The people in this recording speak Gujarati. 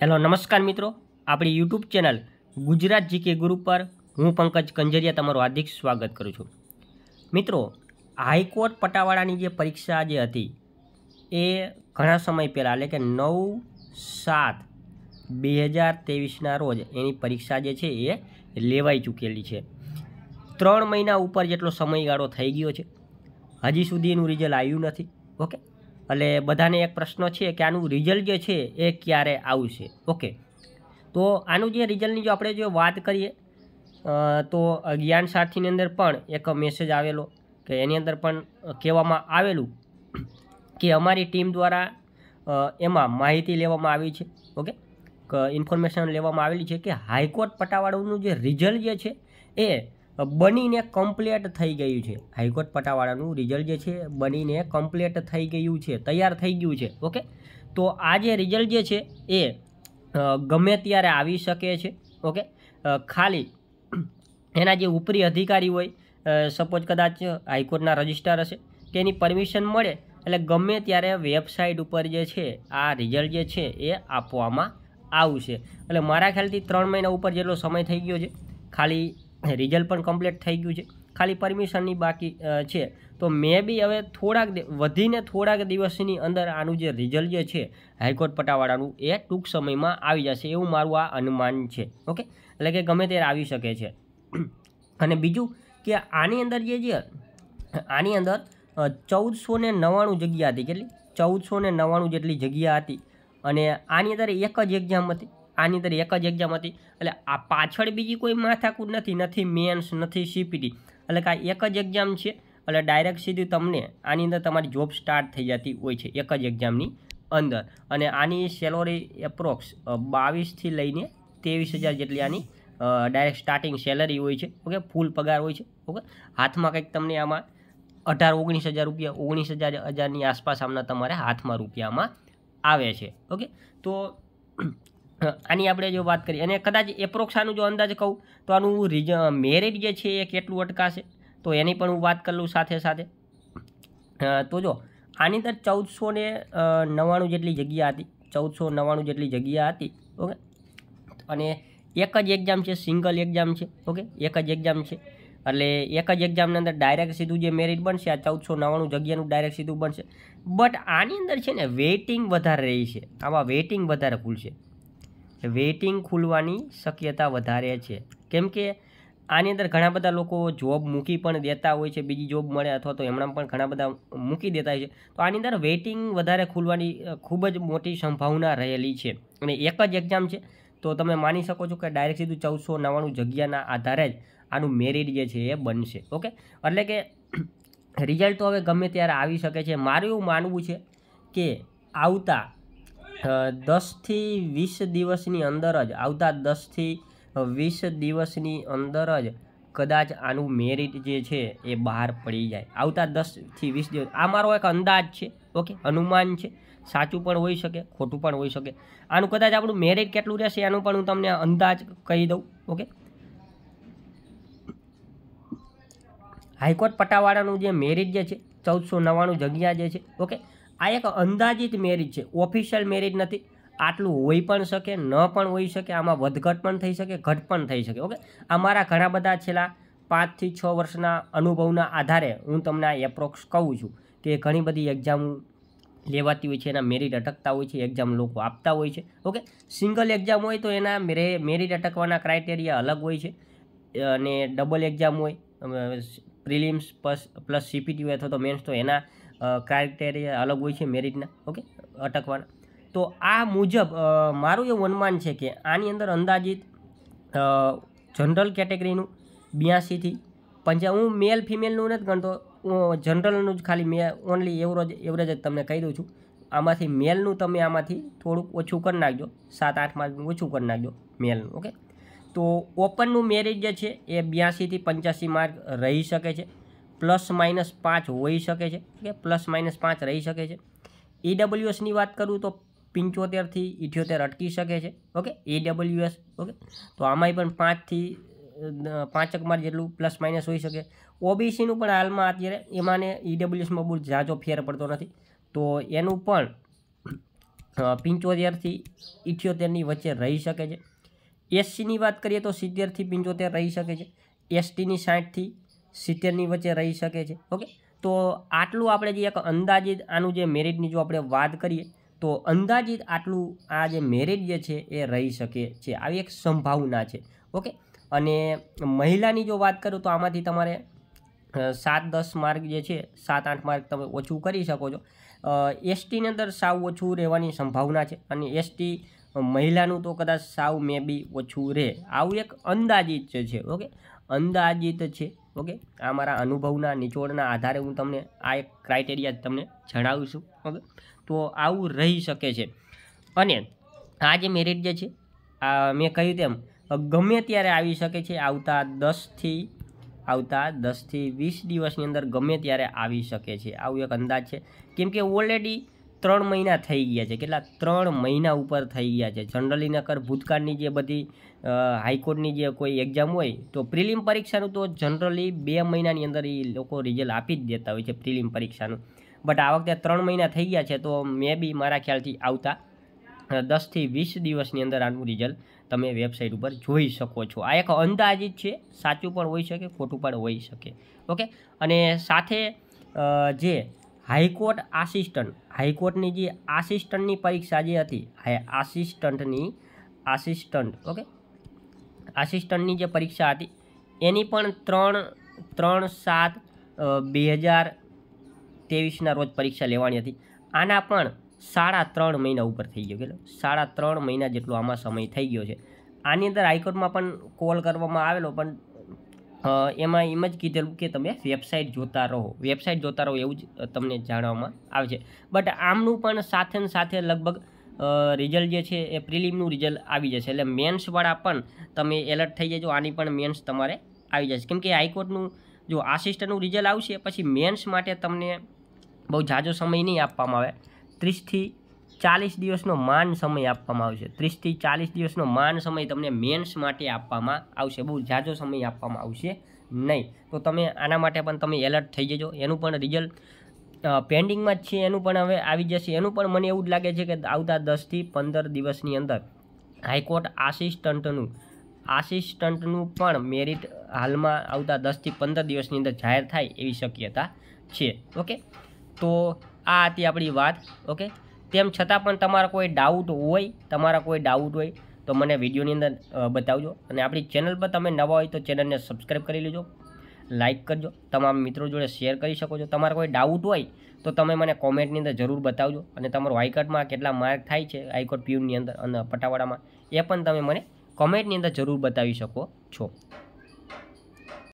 હેલો નમસ્કાર મિત્રો આપણી યુટ્યુબ ચેનલ ગુજરાત જીકે ગુરુ પર હું પંકજ કંજરિયા તમારું હાર્દિક સ્વાગત કરું છું મિત્રો હાઈકોર્ટ પટાવાળાની જે પરીક્ષા જે હતી એ ઘણા સમય પહેલાં એટલે કે નવ સાત બે હજાર ત્રેવીસના રોજ એની પરીક્ષા જે છે એ લેવાઈ ચૂકેલી છે ત્રણ મહિના ઉપર જેટલો સમયગાળો થઈ ગયો છે હજી સુધી એનું રિઝલ્ટ આવ્યું નથી ઓકે એટલે બધાને એક પ્રશ્ન છે કે આનું રિઝલ્ટ જે છે એ ક્યારે આવશે ઓકે તો આનું જે રિઝલ્ટની જો આપણે જો વાત કરીએ તો જ્ઞાન સાથીની અંદર પણ એક મેસેજ આવેલો કે એની અંદર પણ કહેવામાં આવેલું કે અમારી ટીમ દ્વારા એમાં માહિતી લેવામાં આવી છે ઓકે ઇન્ફોર્મેશન લેવામાં આવેલી છે કે હાઈકોર્ટ પટાવાળાનું જે રિઝલ્ટ જે છે એ બનીને કમ્પ્લેટ થઈ ગયું છે હાઈકોર્ટ પટાવાળાનું રિઝલ્ટ જે છે બનીને કમ્પ્લેટ થઈ ગયું છે તૈયાર થઈ ગયું છે ઓકે તો આ જે રિઝલ્ટ જે છે એ ગમે ત્યારે આવી શકે છે ઓકે ખાલી એના જે ઉપરી અધિકારી હોય સપોઝ કદાચ હાઈકોર્ટના રજિસ્ટર હશે તેની પરમિશન મળે એટલે ગમે ત્યારે વેબસાઇટ ઉપર જે છે આ રિઝલ્ટ જે છે એ આપવામાં આવશે એટલે મારા ખ્યાલથી ત્રણ મહિના ઉપર જેટલો સમય થઈ ગયો છે ખાલી રિઝલ્ટ પણ કમ્પ્લીટ થઈ ગયું છે ખાલી પરમિશનની બાકી છે તો મેં બી હવે થોડાક વધીને થોડાક દિવસની અંદર આનું જે રિઝલ્ટ જે છે હાઈકોર્ટ પટાવાળાનું એ ટૂંક સમયમાં આવી જશે એવું મારું આ અનુમાન છે ઓકે એટલે કે ગમે તે આવી શકે છે અને બીજું કે આની અંદર જે છે આની અંદર ચૌદસો ને નવ્વાણું જગ્યા હતી કેટલી ચૌદસો ને નવ્વાણું જેટલી જગ્યા હતી અને આની અંદર એક જ એક્ઝામ હતી આની અંદર એક જ એક્ઝામ હતી એટલે આ પાછળ બીજી કોઈ માથાકૂટ નથી નથી મેન્સ નથી સીપીટી એટલે કે આ એક જ એક્ઝામ છે એટલે ડાયરેક્ટ સીધી તમને આની અંદર તમારી જોબ સ્ટાર્ટ થઈ જતી હોય છે એક જ એક્ઝામની અંદર અને આની સેલરી એપ્રોક્સ બાવીસથી લઈને ત્રેવીસ હજાર જેટલી આની ડાયરેક્ટ સ્ટાર્ટિંગ સેલરી હોય છે ઓકે ફૂલ પગાર હોય છે ઓકે હાથમાં કંઈક તમને આમાં અઢાર ઓગણીસ હજાર રૂપિયા ઓગણીસ હજાર હજારની આસપાસ આમના તમારે હાથમાં રૂપિયામાં આવે છે ઓકે તો આની આપણે જો વાત કરીએ અને કદાચ એપ્રોક્સાનું જો અંદાજ કહું તો આનું રિજ મેરિટ જે છે એ કેટલું અટકાશે તો એની પણ હું વાત કરી લઉં સાથે સાથે તો જો આની અંદર ચૌદસો ને નવ્વાણું જેટલી જગ્યા હતી ચૌદસો નવ્વાણું જેટલી જગ્યા હતી ઓકે અને એક જ એક્ઝામ છે સિંગલ એક્ઝામ છે ઓકે એક જ એક્ઝામ છે એટલે એક જ એક્ઝામની અંદર ડાયરેક્ટ સીધું જે મેરિટ બનશે આ ચૌદસો નવ્વાણું જગ્યાનું ડાયરેક્ટ સીધું બનશે બટ આની અંદર છે ને વેઇટિંગ વધારે રહી છે આમાં વેઇટિંગ વધારે ભૂલશે વેઇટિંગ ખુલવાની શક્યતા વધારે છે કેમ કે આની અંદર ઘણા બધા લોકો જોબ મૂકી પણ દેતા હોય છે બીજી જોબ મળે અથવા તો એમણા પણ ઘણા બધા મૂકી દેતા હોય છે તો આની અંદર વેઇટિંગ વધારે ખુલવાની ખૂબ જ મોટી સંભાવના રહેલી છે અને એક જ એક્ઝામ છે તો તમે માની શકો છો કે ડાયરેક્ટ સીધું ચૌદસો નવ્વાણું જગ્યાના આધારે જ આનું મેરિટ જે છે એ બનશે ઓકે એટલે કે રિઝલ્ટ તો હવે ગમે ત્યારે આવી શકે છે મારું એવું માનવું છે કે આવતા દસથી વીસ દિવસની અંદર જ આવતા દસથી વીસ દિવસની અંદર જ કદાચ આનું મેરિટ જે છે એ બહાર પડી જાય આવતા દસથી વીસ દિવસ આ મારો એક અંદાજ છે ઓકે અનુમાન છે સાચું પણ હોઈ શકે ખોટું પણ હોઈ શકે આનું કદાચ આપણું મેરિટ કેટલું રહેશે એનું પણ હું તમને અંદાજ કહી દઉં ઓકે હાઈકોર્ટ પટાવાળાનું જે મેરિટ જે છે ચૌદસો નવ્વાણું જગ્યા જે છે ઓકે આ એક અંદાજિત મેરેજ છે ઓફિશિયલ મેરેજ નથી આટલું હોઈ પણ શકે ન પણ હોઈ શકે આમાં વધઘટ પણ થઈ શકે ઘટ પણ થઈ શકે ઓકે આ મારા ઘણા બધા છેલ્લા પાંચથી છ વર્ષના અનુભવના આધારે હું તમને આ એપ્રોક્સ કહું છું કે ઘણી બધી એક્ઝામ લેવાતી હોય છે એના મેરિટ અટકતા હોય છે એક્ઝામ લોકો આપતા હોય છે ઓકે સિંગલ એક્ઝામ હોય તો એના મેરે મેરિટ અટકવાના ક્રાઇટેરિયા અલગ હોય છે અને ડબલ એક્ઝામ હોય પ્રિલિમ્સ પ્લસ પ્લસ સીપીટી અથવા તો મેન્સ તો એના ક્રાઇટેરિયા અલગ હોય છે મેરિટના ઓકે અટકવાના તો આ મુજબ મારું એવું અનુમાન છે કે આની અંદર અંદાજિત જનરલ કેટેગરીનું બ્યાસીથી પંચાવન હું મેલ ફિમેલનું નથી ગણતો જનરલનું જ ખાલી મેં ઓનલી એવરેજ એવરેજ જ તમને કહી દઉં છું આમાંથી મેલનું તમે આમાંથી થોડુંક ઓછું કરી નાખજો સાત આઠ માર્કનું ઓછું કરી નાખજો મેલનું ઓકે તો ઓપનનું મેરેજ જે છે એ બ્યાસીથી પંચ્યાસી માર્ક રહી શકે છે પ્લસ માઇનસ પાંચ હોઈ શકે છે કે પ્લસ માઇનસ પાંચ રહી શકે છે ઈડબલ્યુએસની e વાત કરું તો પંચોતેરથી ઇઠ્યોતેર અટકી શકે છે ઓકે ઈડબલ્યુએસ e ઓકે તો આમાંય પણ પાંચથી પાંચક માર્ક જેટલું પ્લસ માઇનસ હોઈ શકે ઓબીસીનું પણ હાલમાં અત્યારે એમાંને ઈડબલ્યુએસમાં e બહુ ઝાઝો ફેર પડતો નથી તો એનું પણ પંચોતેરથી ઇઠ્યોતેરની વચ્ચે રહી શકે છે એસસીની વાત કરીએ તો સિત્તેરથી પંચોતેર રહી શકે છે એસટીની સાઠથી સિત્તેરની વચ્ચે રહી શકે છે ઓકે તો આટલું આપણે જે એક અંદાજિત આનું જે મેરિટની જો આપણે વાત કરીએ તો અંદાજિત આટલું આ જે મેરિટ જે છે એ રહી શકે છે આવી એક સંભાવના છે ઓકે અને મહિલાની જો વાત કરું તો આમાંથી તમારે સાત દસ માર્ક જે છે સાત આઠ માર્ક તમે ઓછું કરી શકો છો એસટીની અંદર સાવ ઓછું રહેવાની સંભાવના છે અને એસટી મહિલાનું તો કદાચ સાવ મે બી ઓછું રહે આવું એક અંદાજિત છે ઓકે અંદાજિત છે ઓકે આ મારા અનુભવના નિચોડના આધારે હું તમને આ એક ક્રાઇટેરિયા તમને જણાવું છું ઓકે તો આવું રહી શકે છે અને આ જે મેરિટ જે છે આ મેં કહ્યું તેમ ગમે ત્યારે આવી શકે છે આવતા દસથી આવતા દસથી વીસ દિવસની અંદર ગમે ત્યારે આવી શકે છે આવું એક અંદાજ છે કેમ કે ઓલરેડી ત્રણ મહિના થઈ ગયા છે કેટલા ત્રણ મહિના ઉપર થઈ ગયા છે જનરલી નકર ભૂતકાળની જે બધી હાઈકોર્ટની જે કોઈ એક્ઝામ હોય તો પ્રિલિમ પરીક્ષાનું તો જનરલી બે મહિનાની અંદર એ લોકો રિઝલ્ટ આપી જ દેતા હોય છે પ્રિલિમ પરીક્ષાનું બટ આ વખતે ત્રણ મહિના થઈ ગયા છે તો મેં બી મારા ખ્યાલથી આવતા દસથી વીસ દિવસની અંદર આનું રિઝલ્ટ તમે વેબસાઇટ ઉપર જોઈ શકો છો આ એક અંદાજિત છે સાચું પણ હોઈ શકે ખોટું પણ હોઈ શકે ઓકે અને સાથે જે હાઈકોર્ટ આસિસ્ટન્ટ હાઈકોર્ટની જે આસિસ્ટન્ટની પરીક્ષા જે હતી આસિસ્ટન્ટની આસિસ્ટન્ટ ઓકે આસિસ્ટન્ટની જે પરીક્ષા હતી એની પણ ત્રણ ત્રણ સાત બે હજાર ત્રેવીસના રોજ પરીક્ષા લેવાની હતી આના પણ સાડા ત્રણ મહિના ઉપર થઈ ગયો કેટલો સાડા ત્રણ મહિના જેટલો આમાં સમય થઈ ગયો છે આની અંદર હાઈકોર્ટમાં પણ કોલ કરવામાં આવેલો પણ એમાં એમ જ કીધેલું કે તમે વેબસાઇટ જોતા રહો વેબસાઇટ જોતા રહો એવું જ તમને જાણવામાં આવે છે બટ આમનું પણ સાથે ને સાથે લગભગ રિઝલ્ટ જે છે એ પ્રિલિમનું રિઝલ્ટ આવી જશે એટલે મેન્સવાળા પણ તમે એલર્ટ થઈ જજો આની પણ મેન્સ તમારે આવી જશે કેમ કે હાઈકોર્ટનું જો આસિસ્ટન્ટનું રિઝલ્ટ આવશે પછી મેન્સ માટે તમને બહુ ઝાઝો સમય નહીં આપવામાં આવે ત્રીસથી ચાલીસ દિવસનો માન સમય આપવામાં આવશે ત્રીસથી ચાલીસ દિવસનો માન સમય તમને મેન્સ માટે આપવામાં આવશે બહુ ઝાઝો સમય આપવામાં આવશે નહીં તો તમે આના માટે પણ તમે એલર્ટ થઈ જજો એનું પણ રિઝલ્ટ પેન્ડિંગમાં જ છે એનું પણ હવે આવી જશે એનું પણ મને એવું જ લાગે છે કે આવતા દસથી પંદર દિવસની અંદર હાઈકોર્ટ આસિસ્ટન્ટનું આસિસ્ટન્ટનું પણ મેરિટ હાલમાં આવતા દસથી પંદર દિવસની અંદર જાહેર થાય એવી શક્યતા છે ઓકે તો આ હતી આપણી વાત ઓકે તેમ છતાં પણ તમારા કોઈ ડાઉટ હોય તમારા કોઈ ડાઉટ હોય તો મને વિડીયોની અંદર બતાવજો અને આપણી ચેનલ પર તમે નવા હોય તો ચેનલને સબસ્ક્રાઈબ કરી લેજો લાઇક કરજો તમામ મિત્રો જોડે શેર કરી શકો છો તમારા કોઈ ડાઉટ હોય તો તમે મને કોમેન્ટની અંદર જરૂર બતાવજો અને તમારું હાઈકોર્ટમાં કેટલા માર્ક થાય છે હાઈકોર્ટ પ્યુનની અંદર અને પટાવાડામાં એ પણ તમે મને કોમેન્ટની અંદર જરૂર બતાવી શકો છો